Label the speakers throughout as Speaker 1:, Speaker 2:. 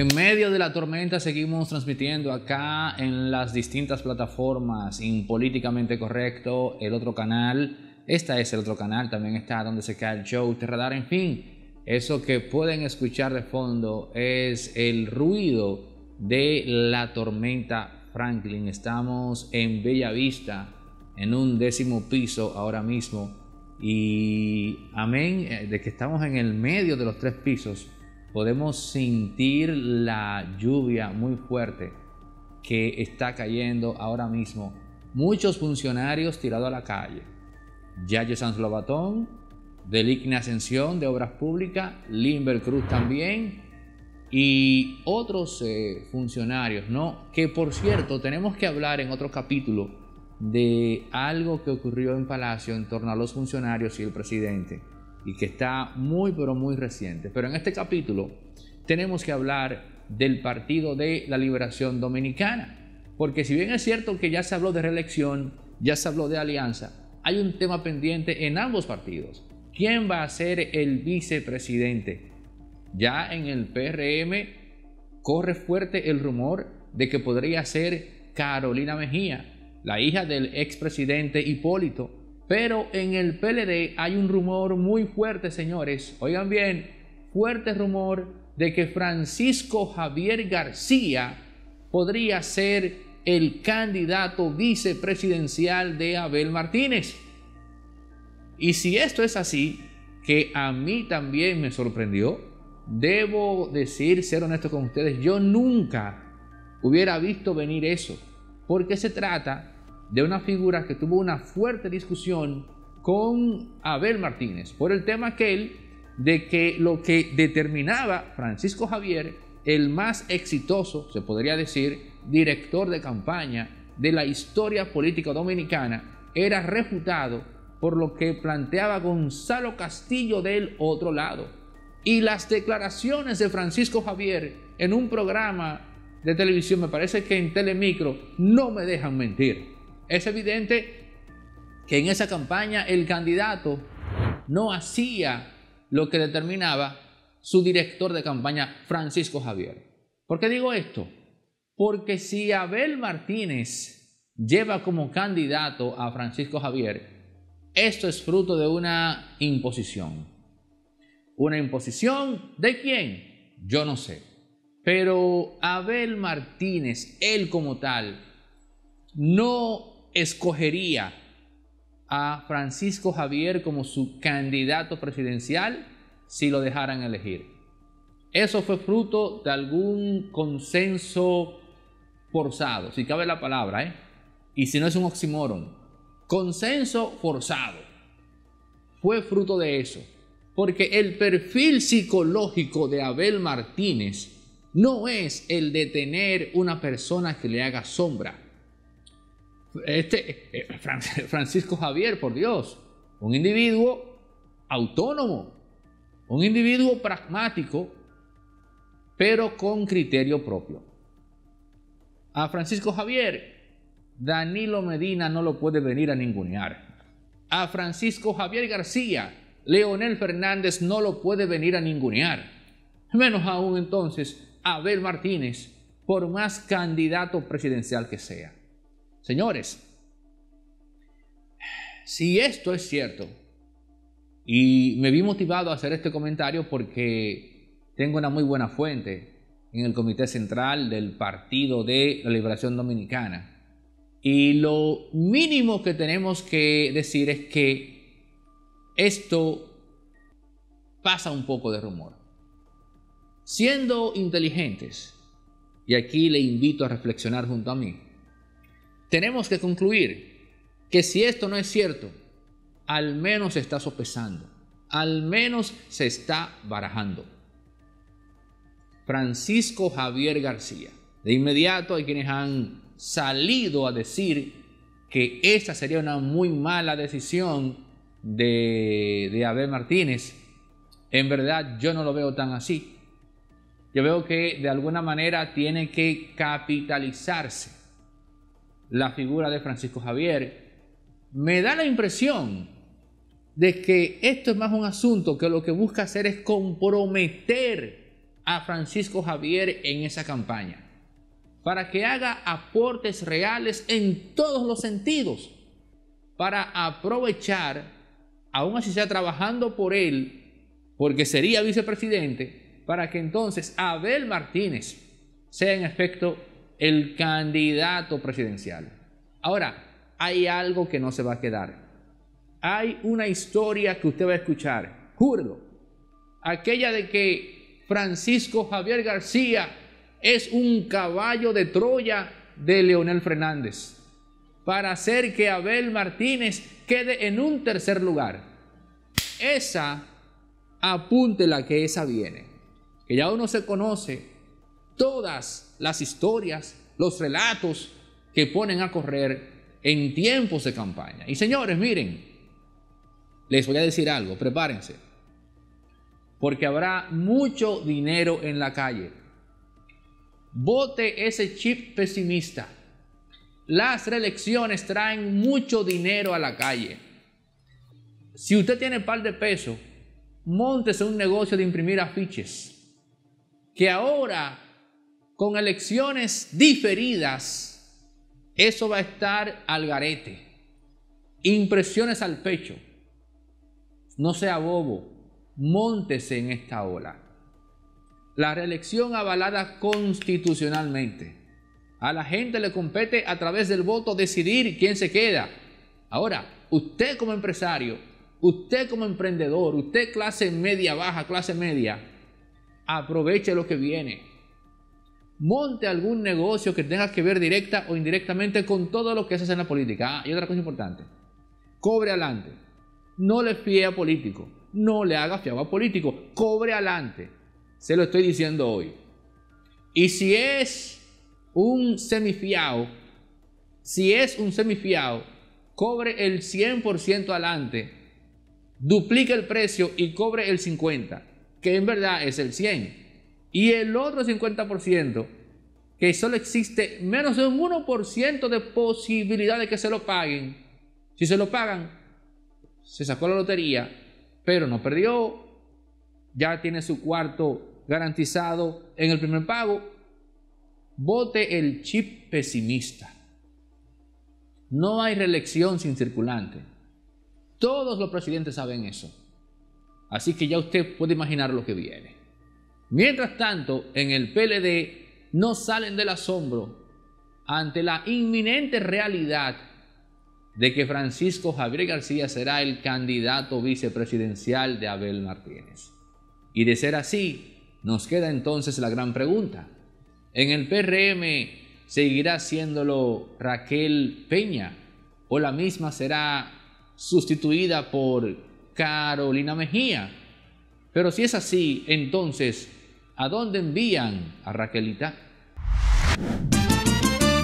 Speaker 1: En medio de la tormenta seguimos transmitiendo acá en las distintas plataformas, Políticamente Correcto, el otro canal, esta es el otro canal, también está donde se cae el show, te radar, en fin. Eso que pueden escuchar de fondo es el ruido de la tormenta Franklin. Estamos en Bella Vista, en un décimo piso ahora mismo. Y amén eh, de que estamos en el medio de los tres pisos podemos sentir la lluvia muy fuerte que está cayendo ahora mismo. Muchos funcionarios tirados a la calle. Yayo Sanz Lobatón, Deligne Ascensión de Obras Públicas, Limber Cruz también y otros eh, funcionarios, ¿no? Que por cierto, tenemos que hablar en otro capítulo de algo que ocurrió en Palacio en torno a los funcionarios y el presidente y que está muy pero muy reciente. Pero en este capítulo tenemos que hablar del Partido de la Liberación Dominicana, porque si bien es cierto que ya se habló de reelección, ya se habló de alianza, hay un tema pendiente en ambos partidos. ¿Quién va a ser el vicepresidente? Ya en el PRM corre fuerte el rumor de que podría ser Carolina Mejía, la hija del expresidente Hipólito, pero en el PLD hay un rumor muy fuerte, señores. Oigan bien, fuerte rumor de que Francisco Javier García podría ser el candidato vicepresidencial de Abel Martínez. Y si esto es así, que a mí también me sorprendió, debo decir, ser honesto con ustedes, yo nunca hubiera visto venir eso, porque se trata de una figura que tuvo una fuerte discusión con Abel Martínez por el tema aquel de que lo que determinaba Francisco Javier, el más exitoso, se podría decir, director de campaña de la historia política dominicana, era refutado por lo que planteaba Gonzalo Castillo del otro lado. Y las declaraciones de Francisco Javier en un programa de televisión, me parece que en Telemicro, no me dejan mentir. Es evidente que en esa campaña el candidato no hacía lo que determinaba su director de campaña, Francisco Javier. ¿Por qué digo esto? Porque si Abel Martínez lleva como candidato a Francisco Javier, esto es fruto de una imposición. ¿Una imposición de quién? Yo no sé. Pero Abel Martínez, él como tal, no escogería a Francisco Javier como su candidato presidencial si lo dejaran elegir. Eso fue fruto de algún consenso forzado, si cabe la palabra, ¿eh? y si no es un oxímoron. Consenso forzado. Fue fruto de eso, porque el perfil psicológico de Abel Martínez no es el de tener una persona que le haga sombra este, eh, Francisco Javier, por Dios, un individuo autónomo, un individuo pragmático, pero con criterio propio. A Francisco Javier, Danilo Medina no lo puede venir a ningunear. A Francisco Javier García, Leonel Fernández no lo puede venir a ningunear. Menos aún entonces Abel Martínez, por más candidato presidencial que sea. Señores, si esto es cierto, y me vi motivado a hacer este comentario porque tengo una muy buena fuente en el Comité Central del Partido de la Liberación Dominicana. Y lo mínimo que tenemos que decir es que esto pasa un poco de rumor. Siendo inteligentes, y aquí le invito a reflexionar junto a mí, tenemos que concluir que si esto no es cierto, al menos se está sopesando, al menos se está barajando. Francisco Javier García. De inmediato hay quienes han salido a decir que esta sería una muy mala decisión de, de Abel Martínez. En verdad yo no lo veo tan así. Yo veo que de alguna manera tiene que capitalizarse la figura de Francisco Javier, me da la impresión de que esto es más un asunto que lo que busca hacer es comprometer a Francisco Javier en esa campaña, para que haga aportes reales en todos los sentidos, para aprovechar, aún así sea trabajando por él, porque sería vicepresidente, para que entonces Abel Martínez sea en efecto el candidato presidencial. Ahora, hay algo que no se va a quedar. Hay una historia que usted va a escuchar, juro. Aquella de que Francisco Javier García es un caballo de Troya de Leonel Fernández para hacer que Abel Martínez quede en un tercer lugar. Esa, apunte la que esa viene, que ya uno se conoce, todas las historias, los relatos que ponen a correr en tiempos de campaña. Y señores, miren, les voy a decir algo, prepárense, porque habrá mucho dinero en la calle. Vote ese chip pesimista. Las reelecciones traen mucho dinero a la calle. Si usted tiene par de pesos, montese un negocio de imprimir afiches. Que ahora con elecciones diferidas, eso va a estar al garete. Impresiones al pecho. No sea bobo, montese en esta ola. La reelección avalada constitucionalmente. A la gente le compete a través del voto decidir quién se queda. Ahora, usted como empresario, usted como emprendedor, usted clase media baja, clase media, aproveche lo que viene monte algún negocio que tenga que ver directa o indirectamente con todo lo que haces en la política. Ah, y otra cosa importante, cobre adelante. No le fíe a político, no le haga fiado a político, cobre adelante. Se lo estoy diciendo hoy. Y si es un semifiado, si es un semifiado, cobre el 100% adelante, duplique el precio y cobre el 50%, que en verdad es el 100%. Y el otro 50%, que solo existe menos de un 1% de posibilidad de que se lo paguen. Si se lo pagan, se sacó la lotería, pero no perdió, ya tiene su cuarto garantizado en el primer pago. Vote el chip pesimista. No hay reelección sin circulante. Todos los presidentes saben eso. Así que ya usted puede imaginar lo que viene. Mientras tanto, en el PLD no salen del asombro ante la inminente realidad de que Francisco Javier García será el candidato vicepresidencial de Abel Martínez. Y de ser así, nos queda entonces la gran pregunta. ¿En el PRM seguirá siéndolo Raquel Peña o la misma será sustituida por Carolina Mejía? Pero si es así, entonces ¿A dónde envían a Raquelita?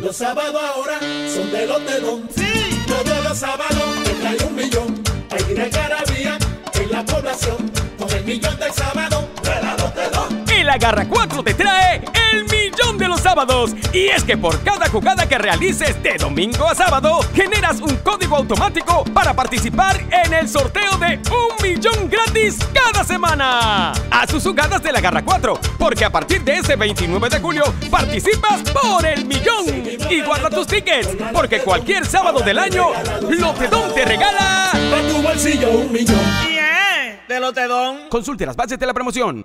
Speaker 1: Los
Speaker 2: sábados ahora son de los de
Speaker 3: Sí. Todos los sábados hay un millón. Hay una caravía en la población. Con el millón del sábado, de la los de la Garra 4 te trae el millón de los sábados. Y es que por cada jugada que realices de domingo a sábado, generas un código automático para participar en el sorteo de un millón gratis cada semana. A sus jugadas de la Garra 4, porque a partir de ese 29 de julio participas por el millón. Y guarda tus tickets, porque cualquier sábado del año, Lotedón te regala. tu bolsillo un
Speaker 1: millón. Yeah, de Lotedón. Consulte las bases de la promoción.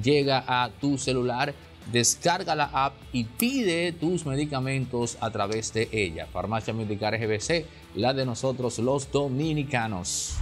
Speaker 1: llega a tu celular, descarga la app y pide tus medicamentos a través de ella. Farmacia Medical GBC, la de nosotros los dominicanos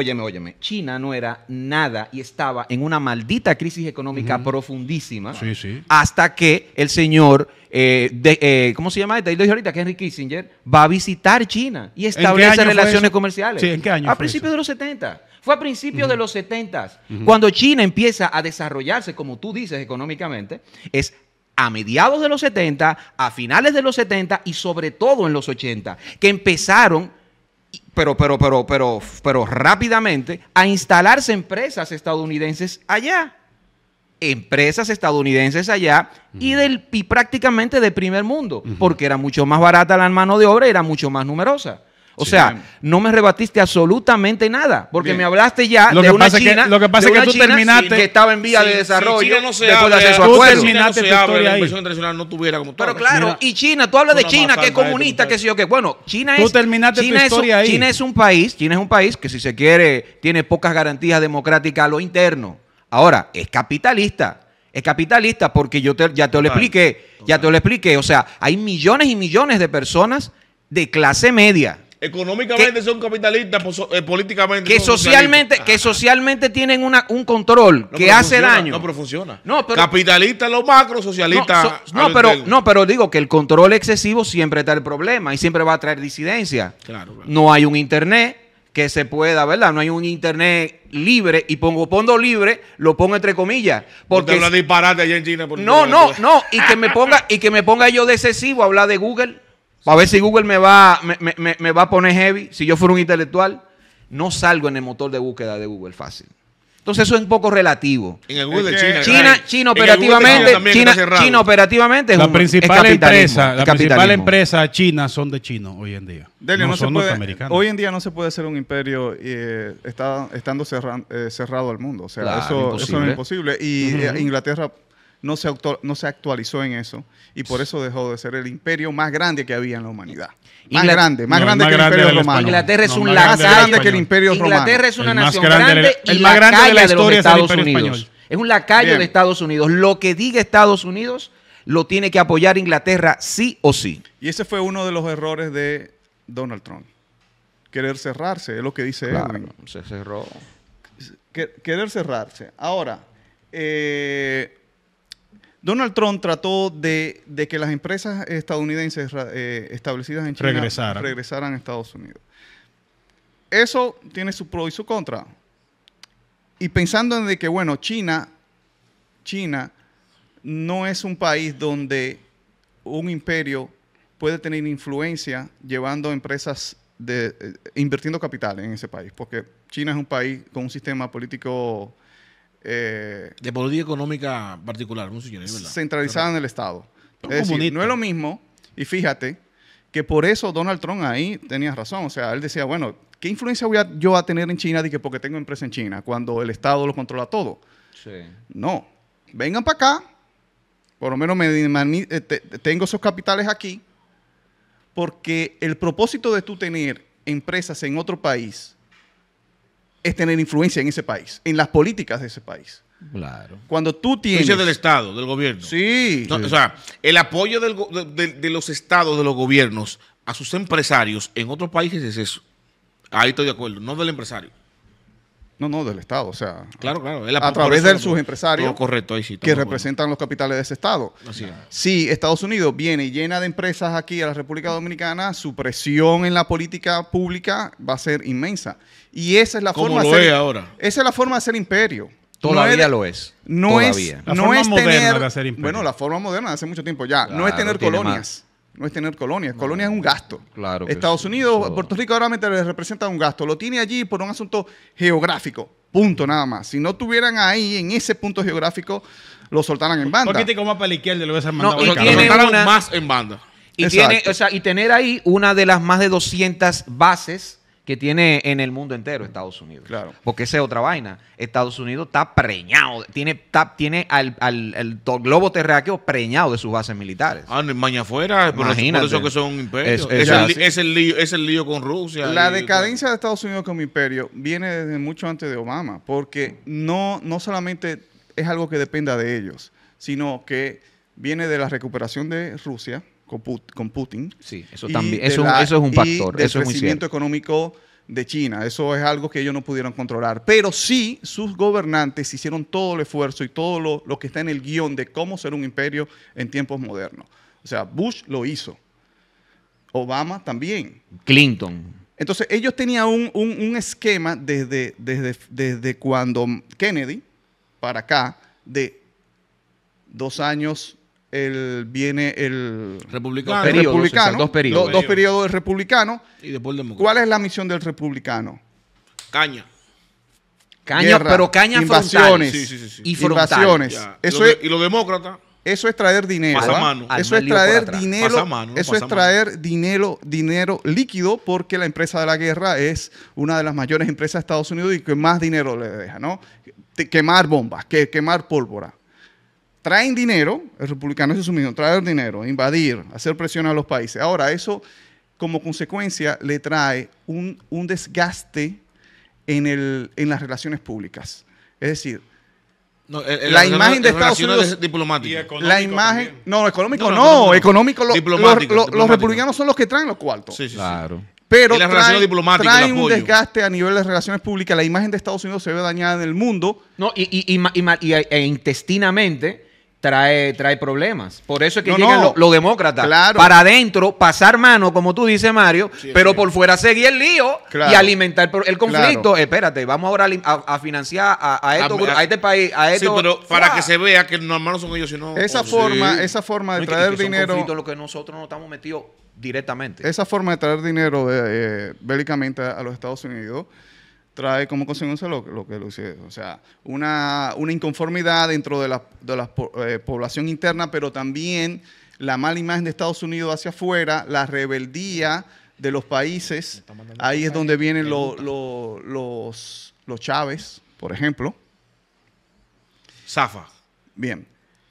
Speaker 3: óyeme, óyeme, China no era nada y estaba en una maldita crisis económica profundísima. Sí, sí. Hasta que el señor, eh, eh, ¿cómo se llama? Te dije ahorita que Henry Kissinger va a visitar China y establece relaciones comerciales. Sí, ¿en qué año? A principios de los 70. Fue a principios de los 70. Cuando China empieza a desarrollarse, como tú dices, económicamente, es a mediados de los 70, a finales de los 70 y sobre todo en los 80, que empezaron pero, pero, pero, pero, pero rápidamente a instalarse empresas estadounidenses allá. Empresas estadounidenses allá y, del, prácticamente de primer mundo, porque era mucho más barata la mano de obra y era mucho más numerosa. O sea, no me rebatiste absolutamente nada, porque me hablaste ya lo que de una pasa China, es que tú terminaste que estaba en vía de desarrollo no después de hacer su acuerdo. no Pero claro, y China, tú hablas de China que es comunista, que sí yo, qué. bueno, China es tú terminaste China, es, China un país, China es un país que si se quiere tiene pocas garantías democráticas a lo interno. Ahora, es capitalista. Es capitalista porque yo ya te lo expliqué, ya te lo expliqué. O sea, hay millones y millones de personas de clase media económicamente son capitalistas, pues, eh, políticamente. Que socialmente, que socialmente tienen una, un control que hace daño. No, pero funciona. No, pero, Capitalista lo macro, socialista. No, pero, no, pero digo que el control excesivo siempre está el problema y siempre va a traer disidencia. Claro, No hay un internet que se pueda, ¿verdad? No hay un internet libre y pongo pongo libre, lo pongo entre comillas, porque no disparate allá en China no, no, no, y que me ponga y que me ponga yo de excesivo a hablar de Google. A ver si Google me va, me, va a poner heavy. Si yo fuera un intelectual, no salgo en el motor de búsqueda de Google fácil. Entonces eso es un poco relativo.
Speaker 2: En el Google China. China, operativamente,
Speaker 3: China, operativamente es la principal empresa, la principal empresa china son de chino hoy en día. son Hoy
Speaker 2: en día no se puede ser un imperio eh, está, estando eh, cerrado al mundo, o sea, eso, es imposible y eh, Inglaterra no se, no se actualizó en eso y por eso dejó de ser el imperio más grande que había en la humanidad. Más grande, más grande que el imperio romano. Inglaterra es un más grande que el imperio romano. Inglaterra es una nación grande, y más grande la de la historia de Estados Unidos.
Speaker 3: Es un lacayo de Estados Unidos. Lo que diga Estados Unidos lo tiene que apoyar Inglaterra
Speaker 2: sí o sí. Y ese fue uno de los errores de Donald Trump. Querer cerrarse, es lo que dice claro, Se cerró. Querer cerrarse. Ahora, eh, Donald Trump trató de, que las empresas estadounidenses eh, establecidas en China regresaran. a Estados Unidos. Eso tiene su pro y su contra. Y pensando en que, bueno, China, China no es un país donde un imperio puede tener influencia llevando empresas de, eh, invirtiendo capital en ese país, porque China es un país con un sistema político eh, de política económica particular, Centralizada en el Estado. no es lo mismo, y fíjate, que por eso Donald Trump ahí tenía razón. O sea, él decía, bueno, ¿qué influencia voy a, yo a tener en China porque tengo empresa en China cuando el Estado lo controla todo? No. Vengan para acá, por lo menos eh, tengo esos capitales aquí, porque el propósito de tú tener empresas en otro país es tener influencia en ese país, en las políticas de ese país. Claro. Cuando tú tienes. Influencia
Speaker 3: del Estado, del gobierno. Sí. O sea, el apoyo de, los estados, de los gobiernos a sus empresarios en otros países es eso. Ahí estoy de acuerdo, no del empresario.
Speaker 2: No, no, del Estado, o sea. a través de sus empresarios
Speaker 3: que representan
Speaker 2: los capitales de ese Estado. Si Estados Unidos viene llena de empresas aquí a la República Dominicana, su presión en la política pública va a ser inmensa. Y esa es la forma de hacer, Esa es la forma de hacer imperio. Todavía lo es. No es, la forma moderna de hacer imperio. Bueno, la forma moderna de hace mucho tiempo ya. no es tener colonias no es tener colonias. Colonia es un gasto. Claro. Estados Unidos, Puerto Rico ahora les representa un gasto. Lo tiene allí por un asunto geográfico. Punto nada más. Si no tuvieran ahí en ese punto geográfico, lo soltaran en banda. Porque
Speaker 3: más para la izquierda lo hubiesen mandado. No, lo soltaran más en banda. Y, tiene, o sea, y tener ahí una de las más de 200 bases que tiene en el mundo entero Estados Unidos. Claro. Porque esa es otra vaina. Estados Unidos está preñado, tiene, tiene al, al, globo terráqueo preñado de sus bases militares. Ah, maña afuera, por eso que son imperios. Es, es, el, lío, es el lío con Rusia. La
Speaker 2: decadencia de Estados Unidos como imperio viene desde mucho antes de Obama, porque no, no solamente es algo que dependa de ellos, sino que viene de la recuperación de Rusia, con, Putin. Sí, eso también. Eso, es un factor. Y crecimiento económico de China. Eso es algo que ellos no pudieron controlar. Pero sí, sus gobernantes hicieron todo el esfuerzo y todo lo, que está en el guión de cómo ser un imperio en tiempos modernos. O sea, Bush lo hizo. Obama también. Clinton. Entonces, ellos tenían un, esquema desde, desde, desde cuando Kennedy para acá de dos años el, viene el republicano, periodo, dos, periodos. Dos, del republicano. Y después ¿Cuál es la misión del republicano? Caña. Caña, pero caña invasiones, Y invasiones. Eso y lo demócrata Eso es traer dinero. ¿ah? Mano. Eso es traer dinero. eso es traer dinero, dinero líquido, porque la empresa de la guerra es una de las mayores empresas de Estados Unidos y que más dinero le deja, ¿no? Quemar bombas, que, quemar pólvora traen dinero, el republicano es su traen traer dinero, invadir, hacer presión a los países. Ahora, eso como consecuencia le trae un, un desgaste en, el, en las relaciones públicas. Es decir,
Speaker 3: la imagen de Estados Unidos diplomática. La imagen, no, económico no, económico, los
Speaker 2: republicanos son los que traen los cuartos. Sí, sí, claro. Pero traen trae un desgaste a nivel de relaciones públicas. La imagen de Estados Unidos se ve dañada en el mundo. No, y, y, y, y intestinamente trae, trae problemas.
Speaker 3: Por eso es que llegan Los, demócratas. Para adentro, pasar mano, como tú dices, Mario, pero por fuera seguir el lío y alimentar el conflicto. Espérate, vamos ahora a, financiar a, esto, a, este país, a esto. Sí, pero para que se vea que no hermanos son ellos, sino. Esa forma, esa forma de traer dinero. lo que nosotros no estamos metidos directamente.
Speaker 2: Esa forma de traer dinero eh, eh, bélicamente a los Estados Unidos trae como consecuencia lo, que O sea, una, una, inconformidad dentro de la, de la eh, población interna, pero también la mala imagen de Estados Unidos hacia afuera, la rebeldía de los países. Ahí es donde vienen los, los Chávez, por ejemplo. Zafa. Bien.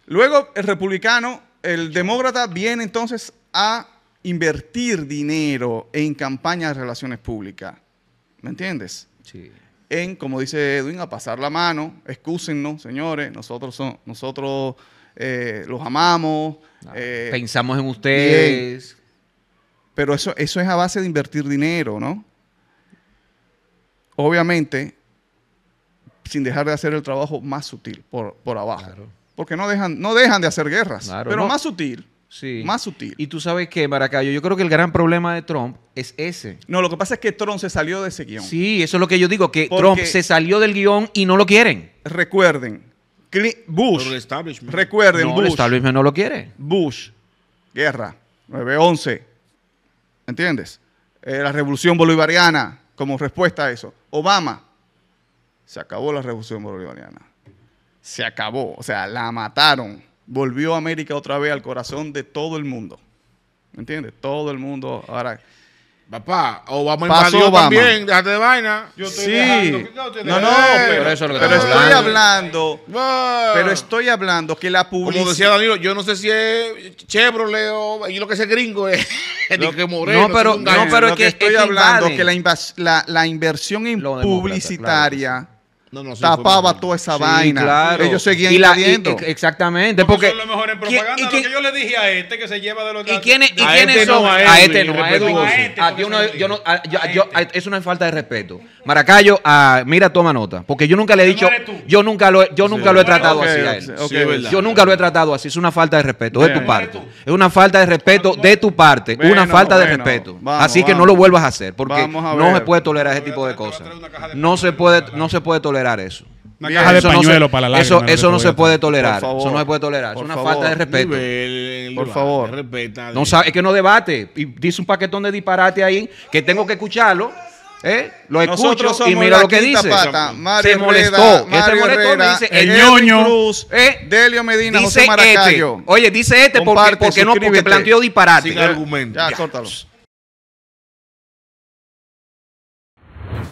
Speaker 2: Luego el republicano, el demócrata viene entonces a invertir dinero en campañas de relaciones públicas. ¿Me entiendes? En, como dice Edwin, a pasar la mano, excúsennos, señores, nosotros son, nosotros eh, los amamos. Ah, eh, pensamos en ustedes. Pero eso, eso es a base de invertir dinero, ¿no? Obviamente, sin dejar de hacer el trabajo más sutil por, abajo. Porque no dejan, no dejan de hacer guerras, pero más sutil. Más sutil. Y tú sabes qué Maracayo, yo creo que el gran problema de Trump es ese. No, lo que pasa es que Trump se salió de ese guión.
Speaker 3: Sí, eso es lo que yo digo, que Trump se salió del guión y no lo quieren. Recuerden,
Speaker 2: Bush. Recuerden, no, Bush. no lo quiere. Bush, guerra, 9-11. ¿Entiendes? Eh, la revolución bolivariana como respuesta a eso. Obama, se acabó la revolución bolivariana. Se acabó. O sea, la mataron volvió América otra vez al corazón de todo el mundo. ¿Me entiendes? Todo el mundo ahora. Papá, o vamos invadió Obama. también, déjate de
Speaker 3: vaina. Yo estoy sí. no, no, pero, eso es lo que pero estoy hablando. Pero
Speaker 2: estoy hablando que la publicidad. Como decía Danilo, yo no sé si es Chevrolet o y lo que es gringo es eh, que moreno. No, pero, no, pero que, estoy hablando que la, inversión publicitaria no, tapaba toda esa vaina. Ellos seguían y exactamente. Porque, en
Speaker 3: propaganda. lo que yo le dije a este que se lleva de los ¿Y y quiénes este son? a, este, este no, a este no. ti este, ah, yo no, ah, yo, ah, es una falta de respeto. Maracayo, mira, toma nota. Porque yo nunca le he dicho. Yo nunca lo, yo nunca lo he tratado así a él. yo nunca lo he tratado así. Es una falta de respeto de tu parte. Es una falta de respeto de tu parte. Una falta de respeto. Así que no lo vuelvas a hacer. Porque no se puede tolerar ese tipo de cosas. No se puede tolerar eso. eso no se, puede tolerar. eso no se puede tolerar. Es una falta de respeto. por favor. Respeta, no sabe, es que no debate. Y dice un paquetón de disparate ahí que tengo que escucharlo. ¿eh? Lo escucho y mira lo que dice. se molestó. molestó Herrera, dice el, ñoño.
Speaker 2: Cruz, ¿Eh? Delio Medina, dice José Maracayo. Este. Oye, dice este porque, porque no, porque planteó disparate. argumento. ya. córtalo.